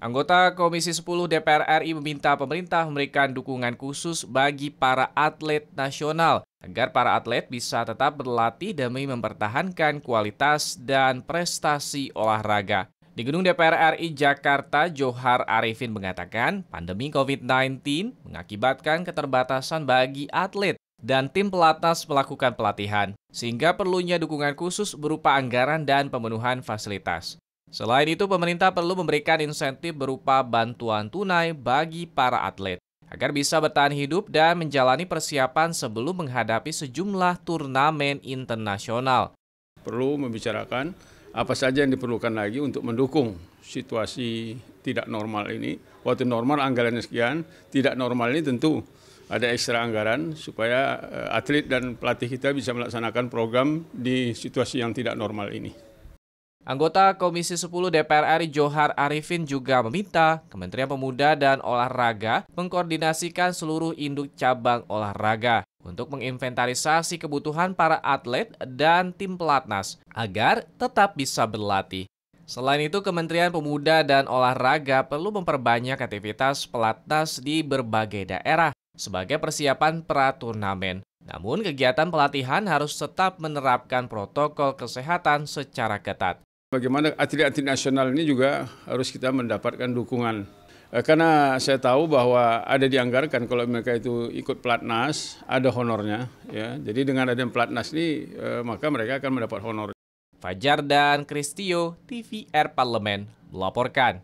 Anggota Komisi 10 DPR RI meminta pemerintah memberikan dukungan khusus bagi para atlet nasional agar para atlet bisa tetap berlatih demi mempertahankan kualitas dan prestasi olahraga. Di Gedung DPR RI Jakarta, Johar Arifin mengatakan pandemi COVID-19 mengakibatkan keterbatasan bagi atlet dan tim pelatnas melakukan pelatihan, sehingga perlunya dukungan khusus berupa anggaran dan pemenuhan fasilitas. Selain itu, pemerintah perlu memberikan insentif berupa bantuan tunai bagi para atlet agar bisa bertahan hidup dan menjalani persiapan sebelum menghadapi sejumlah turnamen internasional. Perlu membicarakan apa saja yang diperlukan lagi untuk mendukung situasi tidak normal ini. Waktu normal anggarannya sekian, tidak normal ini tentu ada ekstra anggaran supaya eh, atlet dan pelatih kita bisa melaksanakan program di situasi yang tidak normal ini. Anggota Komisi 10 DPR RI Johar Arifin juga meminta Kementerian Pemuda dan Olahraga mengkoordinasikan seluruh induk cabang olahraga untuk menginventarisasi kebutuhan para atlet dan tim pelatnas agar tetap bisa berlatih. Selain itu, Kementerian Pemuda dan Olahraga perlu memperbanyak aktivitas pelatnas di berbagai daerah sebagai persiapan pra-turnamen. Namun, kegiatan pelatihan harus tetap menerapkan protokol kesehatan secara ketat. Bagaimana atlet-atlet nasional ini juga harus kita mendapatkan dukungan. Eh, karena saya tahu bahwa ada dianggarkan kalau mereka itu ikut pelatnas, ada honornya. ya. Jadi dengan adanya pelatnas ini, eh, maka mereka akan mendapat honor. Fajar dan Kristio, TVR Parlemen, melaporkan.